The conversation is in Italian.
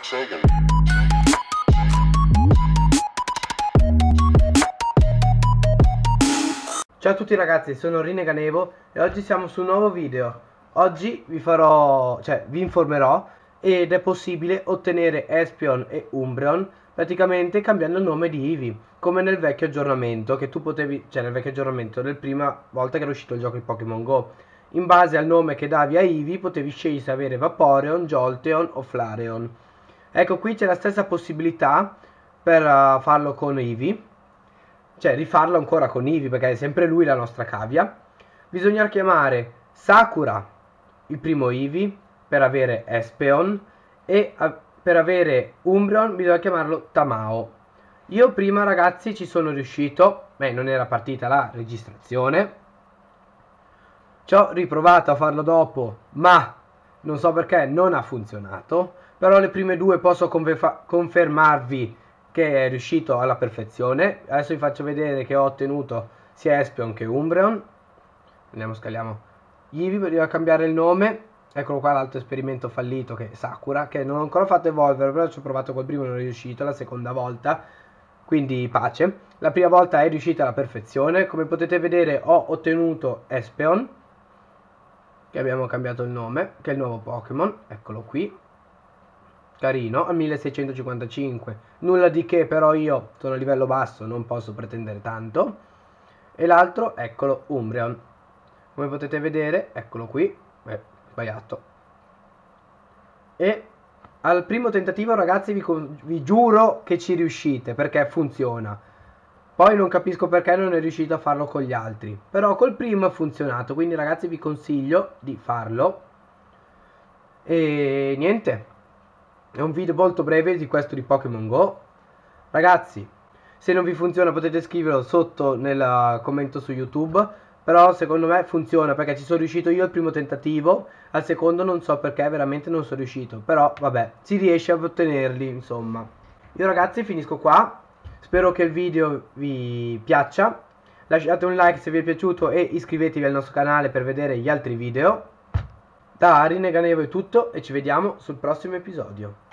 Ciao a tutti ragazzi, sono Rineganevo e oggi siamo su un nuovo video. Oggi vi farò, cioè vi informerò ed è possibile ottenere Espion e Umbreon praticamente cambiando il nome di Eevee, come nel vecchio aggiornamento che tu potevi, cioè nel vecchio aggiornamento, nel prima volta che era uscito il gioco di Pokémon Go in base al nome che davi a Ivi potevi scegliere se avere Vaporeon, Jolteon o Flareon. Ecco qui c'è la stessa possibilità per uh, farlo con Ivi, cioè rifarlo ancora con Ivi perché è sempre lui la nostra cavia. Bisogna chiamare Sakura il primo Ivi per avere Espeon e a, per avere Umbreon bisogna chiamarlo Tamao. Io prima ragazzi ci sono riuscito, beh non era partita la registrazione, ci ho riprovato a farlo dopo, ma non so perché non ha funzionato, però le prime due posso confermarvi che è riuscito alla perfezione. Adesso vi faccio vedere che ho ottenuto sia Espion che Umbreon. Andiamo, scaliamo. Ivi per cambiare il nome. Eccolo qua l'altro esperimento fallito che è Sakura, che non ho ancora fatto evolvere, però ci ho provato col primo e non è riuscito, la seconda volta. Quindi pace. La prima volta è riuscita alla perfezione. Come potete vedere ho ottenuto Espeon che abbiamo cambiato il nome, che è il nuovo Pokémon, eccolo qui, carino, a 1655, nulla di che però io sono a livello basso, non posso pretendere tanto, e l'altro, eccolo, Umbreon, come potete vedere, eccolo qui, beh, sbagliato, e al primo tentativo ragazzi vi, vi giuro che ci riuscite, perché funziona, poi non capisco perché non è riuscito a farlo con gli altri. Però col primo ha funzionato, quindi ragazzi vi consiglio di farlo. E niente, è un video molto breve di questo di Pokémon Go. Ragazzi, se non vi funziona potete scriverlo sotto nel commento su YouTube. Però secondo me funziona perché ci sono riuscito io al primo tentativo, al secondo non so perché veramente non sono riuscito. Però vabbè, si riesce a ottenerli insomma. Io ragazzi finisco qua, Spero che il video vi piaccia. Lasciate un like se vi è piaciuto e iscrivetevi al nostro canale per vedere gli altri video. Da Rineganevo è tutto e ci vediamo sul prossimo episodio.